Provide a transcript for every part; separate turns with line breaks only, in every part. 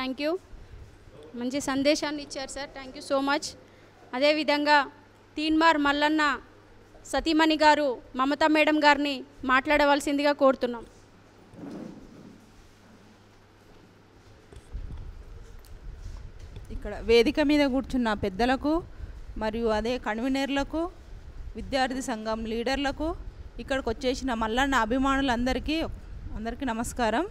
thank you మంచి సందేశాన్ని ఇచ్చారు sir thank you so much అదేవిధంగా తీన్మార్ మల్లన్న సతీమణి గారు మమతా మేడం గారిని మాట్లాడవలసిందిగా కోరుతున్నాం ఇక్కడ వేదిక మీద కూర్చున్న పెద్దలకు మరియు అదే కన్వీనర్లకు విద్యార్థి సంఘం లీడర్లకు ఇక్కడికి వచ్చేసిన మల్లన్న అభిమానులందరికీ అందరికీ నమస్కారం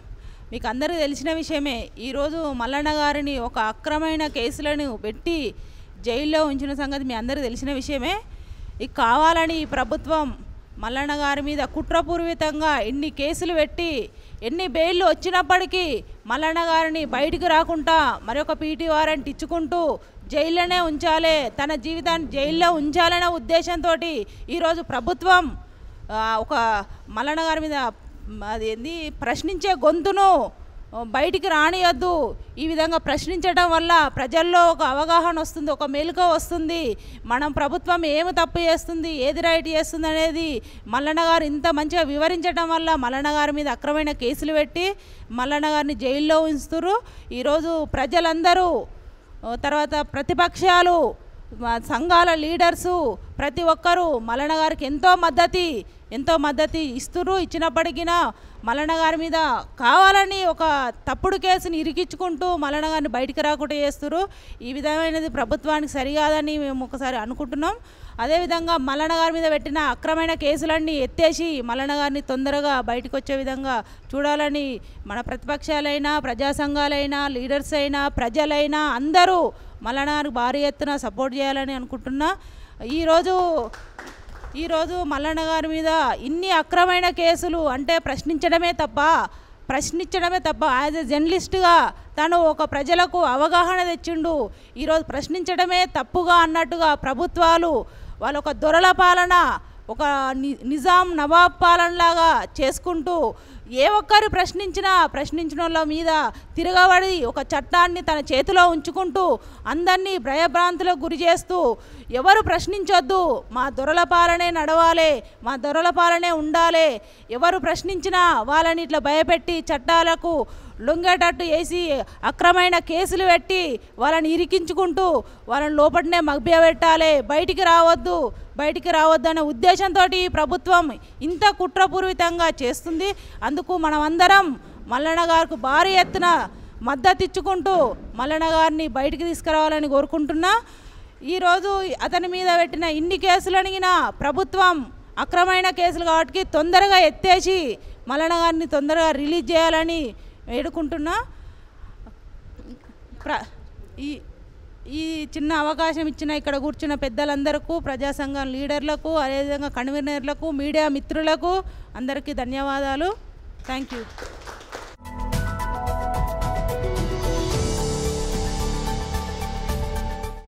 మీకు అందరూ తెలిసిన విషయమే ఈరోజు మల్లన్న గారిని ఒక అక్రమైన కేసులను పెట్టి జైల్లో ఉంచిన సంగతి మీ అందరూ తెలిసిన విషయమే ఇక కావాలని ఈ ప్రభుత్వం మల్లన్న గారి మీద కుట్రపూర్వితంగా ఎన్ని కేసులు పెట్టి ఎన్ని బెయిల్లు వచ్చినప్పటికీ మల్లన్న గారిని బయటికి రాకుండా మరొక పీటీ వారెంట్ ఇచ్చుకుంటూ జైల్లోనే ఉంచాలి తన జీవితాన్ని జైల్లో ఉంచాలనే ఉద్దేశంతో ఈరోజు ప్రభుత్వం ఒక మల్లన్న గారి మీద అదేంది ప్రశ్నించే గొంతును బయటికి రానియద్దు ఈ విధంగా ప్రశ్నించడం వల్ల ప్రజల్లో ఒక అవగాహన వస్తుంది ఒక మెలుక వస్తుంది మనం ప్రభుత్వం ఏమి తప్పు చేస్తుంది ఏది రైట్ చేస్తుంది అనేది మల్లన్న గారు ఇంత మంచిగా వివరించడం వల్ల మల్లన్న గారి మీద అక్రమైన కేసులు పెట్టి మల్లన్న గారిని జైల్లో ఉంచుతురు ఈరోజు ప్రజలందరూ తర్వాత ప్రతిపక్షాలు సంఘాల లీడర్సు ప్రతి ఒక్కరూ మలన గారికి ఎంతో మద్దతి ఎంతో మద్దతి ఇస్తురు ఇచ్చినప్పటికీ మలన గారి మీద కావాలని ఒక తప్పుడు కేసుని ఇరికించుకుంటూ మలన గారిని బయటికి రాకుండా చేస్తురు ఈ విధమైనది ప్రభుత్వానికి సరికాదని మేము ఒకసారి అనుకుంటున్నాం అదేవిధంగా మలన గారి మీద పెట్టిన అక్రమైన కేసులన్నీ ఎత్తేసి మలన గారిని తొందరగా బయటకు వచ్చే విధంగా చూడాలని మన ప్రతిపక్షాలైనా ప్రజా సంఘాలైనా లీడర్స్ అయినా ప్రజలైనా అందరూ మలన గారికి భారీ ఎత్తున సపోర్ట్ చేయాలని అనుకుంటున్నా ఈరోజు ఈరోజు మల్లన్న గారి మీద ఇన్ని అక్రమైన కేసులు అంటే ప్రశ్నించడమే తప్ప ప్రశ్నించడమే తప్ప యాజ్ ఎ జర్నలిస్ట్గా తను ఒక ప్రజలకు అవగాహన తెచ్చిండు ఈరోజు ప్రశ్నించడమే తప్పుగా అన్నట్టుగా ప్రభుత్వాలు వాళ్ళొక దొరల పాలన ఒక నిజాం నవాబ్ పాలనలాగా చేసుకుంటూ ఏ ఒక్కరు ప్రశ్నించినా ప్రశ్నించిన వాళ్ళ మీద తిరగబడి ఒక చట్టాన్ని తన చేతిలో ఉంచుకుంటూ అందరినీ భయభ్రాంతులకు గురి చేస్తూ ఎవరు ప్రశ్నించొద్దు మా దొరల పాలనే నడవాలి మా దొరల పాలనే ఉండాలి ఎవరు ప్రశ్నించినా వాళ్ళని ఇట్లా భయపెట్టి చట్టాలకు లొంగేటట్టు వేసి అక్రమైన కేసులు పెట్టి వాళ్ళని ఇరికించుకుంటూ వాళ్ళని లోపలనే మభ్యపెట్టాలి బయటికి రావద్దు బయటికి రావద్దనే ఉద్దేశంతో ఈ ప్రభుత్వం ఇంత కుట్రపూరితంగా చేస్తుంది అందుకు మనమందరం మల్లన్న గారికి భారీ ఎత్తున మద్దతు ఇచ్చుకుంటూ మల్లన్న గారిని బయటికి తీసుకురావాలని కోరుకుంటున్నా ఈరోజు అతని మీద పెట్టిన ఇన్ని అడిగిన ప్రభుత్వం అక్రమైన కేసులు కాబట్టి తొందరగా ఎత్తేసి మల్లన్న గారిని తొందరగా రిలీజ్ చేయాలని వేడుకుంటున్నా ఈ ఈ చిన్న అవకాశం ఇచ్చిన ఇక్కడ కూర్చున్న పెద్దలందరకు ప్రజాసంఘం లీడర్లకు అదేవిధంగా కన్వీనర్లకు మీడియా మిత్రులకు అందరికీ ధన్యవాదాలు థ్యాంక్ యూ